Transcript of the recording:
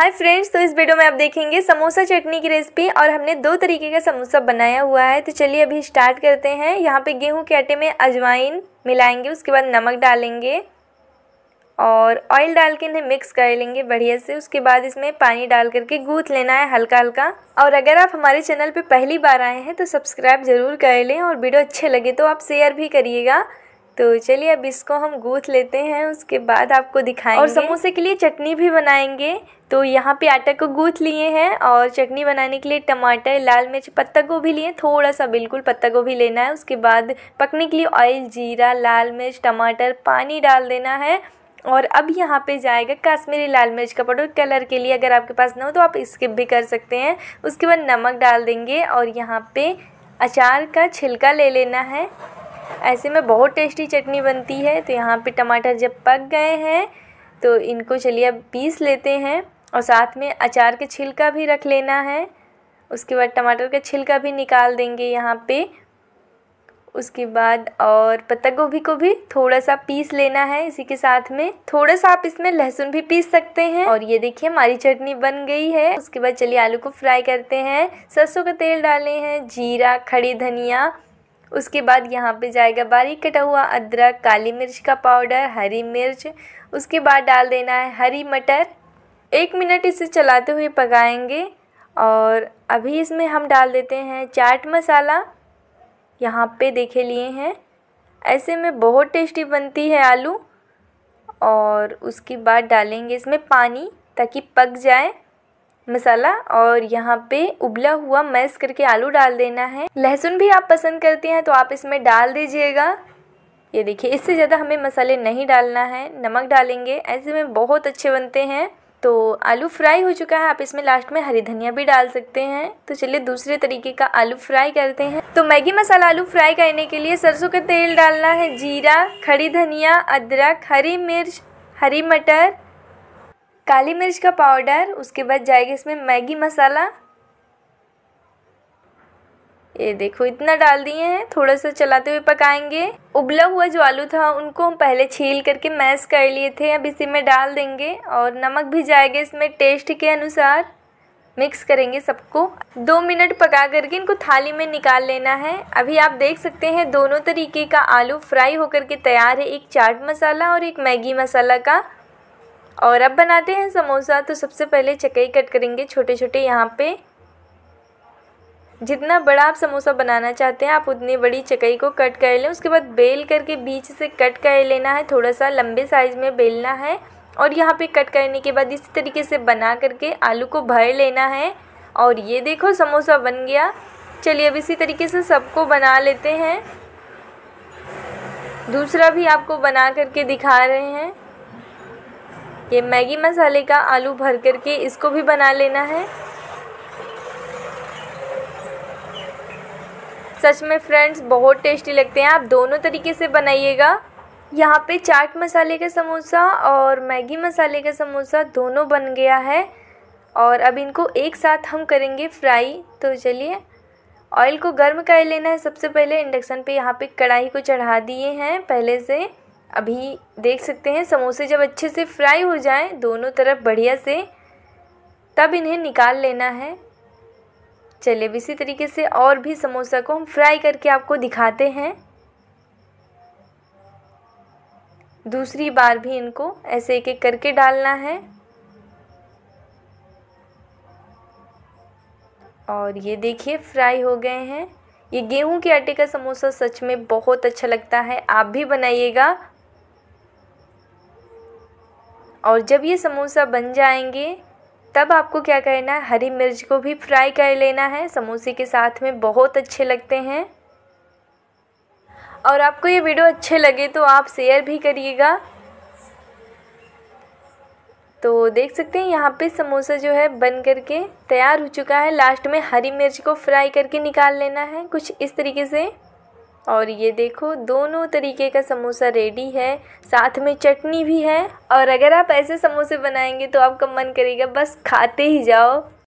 hi friends तो इस video में आप देखेंगे समोसा चटनी की रेसिपी और हमने दो तरीके का समोसा बनाया हुआ है तो चलिए अभी स्टार्ट करते हैं यहाँ पे गेहूं के आटे में अजवाइन मिलाएंगे उसके बाद नमक डालेंगे और ऑयल डाल के इन्हें मिक्स कर लेंगे बढ़िया से उसके बाद इसमें पानी डाल करके गूथ लेना है हल्का हल्का और अगर आप हमारे चैनल पर पहली बार आए हैं तो सब्सक्राइब ज़रूर कर लें और वीडियो अच्छे लगे तो आप शेयर भी करिएगा तो चलिए अब इसको हम गूथ लेते हैं उसके बाद आपको दिखाएंगे और समोसे के लिए चटनी भी बनाएंगे तो यहाँ पे आटा को गूथ लिए हैं और चटनी बनाने के लिए टमाटर लाल मिर्च पत्ता गोभी लिए थोड़ा सा बिल्कुल पत्ता गोभी लेना है उसके बाद पकने के लिए ऑयल जीरा लाल मिर्च टमाटर पानी डाल देना है और अब यहाँ पे जाएगा कश्मीरी लाल मिर्च का पाउडर कलर के लिए अगर आपके पास ना हो तो आप स्किप भी कर सकते हैं उसके बाद नमक डाल देंगे और यहाँ पे अचार का छिलका ले लेना है ऐसे में बहुत टेस्टी चटनी बनती है तो यहाँ पे टमाटर जब पक गए हैं तो इनको चलिए अब पीस लेते हैं और साथ में अचार के छिलका भी रख लेना है उसके बाद टमाटर का छिलका भी निकाल देंगे यहाँ पे उसके बाद और पत्ता गोभी को भी थोड़ा सा पीस लेना है इसी के साथ में थोड़ा सा आप इसमें लहसुन भी पीस सकते हैं और ये देखिए हमारी चटनी बन गई है उसके बाद चलिए आलू को फ्राई करते हैं सरसों का तेल डाले हैं जीरा खड़ी धनिया उसके बाद यहाँ पे जाएगा बारीक कटा हुआ अदरक काली मिर्च का पाउडर हरी मिर्च उसके बाद डाल देना है हरी मटर एक मिनट इसे चलाते हुए पकाएंगे और अभी इसमें हम डाल देते हैं चाट मसाला यहाँ पे देखे लिए हैं ऐसे में बहुत टेस्टी बनती है आलू और उसके बाद डालेंगे इसमें पानी ताकि पक जाए मसाला और यहाँ पे उबला हुआ मैश करके आलू डाल देना है लहसुन भी आप पसंद करते हैं तो आप इसमें डाल दीजिएगा ये देखिए इससे ज़्यादा हमें मसाले नहीं डालना है नमक डालेंगे ऐसे में बहुत अच्छे बनते हैं तो आलू फ्राई हो चुका है आप इसमें लास्ट में हरी धनिया भी डाल सकते हैं तो चलिए दूसरे तरीके का आलू फ्राई करते हैं तो मैगी मसाला आलू फ्राई करने के लिए सरसों का तेल डालना है जीरा खड़ी धनिया अदरक हरी मिर्च हरी मटर काली मिर्च का पाउडर उसके बाद जाएगा इसमें मैगी मसाला ये देखो इतना डाल दिए हैं थोड़ा सा चलाते हुए पकाएंगे उबला हुआ जो आलू था उनको हम पहले छील करके मैश कर लिए थे अब इसी में डाल देंगे और नमक भी जाएगा इसमें टेस्ट के अनुसार मिक्स करेंगे सबको दो मिनट पका करके इनको थाली में निकाल लेना है अभी आप देख सकते हैं दोनों तरीके का आलू फ्राई होकर के तैयार है एक चाट मसाला और एक मैगी मसाला का और अब बनाते हैं समोसा तो सबसे पहले चकई कट करेंगे छोटे छोटे यहाँ पे जितना बड़ा आप समोसा बनाना चाहते हैं आप उतनी बड़ी चकई को कट कर लें उसके बाद बेल करके बीच से कट कर लेना है थोड़ा सा लंबे साइज़ में बेलना है और यहाँ पे कट करने के बाद इसी तरीके से बना करके आलू को भर लेना है और ये देखो समोसा बन गया चलिए अब इसी तरीके से सबको बना लेते हैं दूसरा भी आपको बना करके दिखा रहे हैं ये मैगी मसाले का आलू भर करके इसको भी बना लेना है सच में फ्रेंड्स बहुत टेस्टी लगते हैं आप दोनों तरीके से बनाइएगा यहाँ पे चाट मसाले का समोसा और मैगी मसाले का समोसा दोनों बन गया है और अब इनको एक साथ हम करेंगे फ्राई तो चलिए ऑयल को गर्म कर लेना है सबसे पहले इंडक्शन पे यहाँ पे कढ़ाई को चढ़ा दिए हैं पहले से अभी देख सकते हैं समोसे जब अच्छे से फ्राई हो जाएं दोनों तरफ बढ़िया से तब इन्हें निकाल लेना है चलिए अब इसी तरीके से और भी समोसा को हम फ्राई करके आपको दिखाते हैं दूसरी बार भी इनको ऐसे एक एक करके डालना है और ये देखिए फ्राई हो गए हैं ये गेहूं के आटे का समोसा सच में बहुत अच्छा लगता है आप भी बनाइएगा और जब ये समोसा बन जाएंगे तब आपको क्या करना है हरी मिर्च को भी फ्राई कर लेना है समोसे के साथ में बहुत अच्छे लगते हैं और आपको ये वीडियो अच्छे लगे तो आप शेयर भी करिएगा तो देख सकते हैं यहाँ पे समोसा जो है बन करके तैयार हो चुका है लास्ट में हरी मिर्च को फ्राई करके निकाल लेना है कुछ इस तरीके से और ये देखो दोनों तरीके का समोसा रेडी है साथ में चटनी भी है और अगर आप ऐसे समोसे बनाएंगे तो आपका मन करेगा बस खाते ही जाओ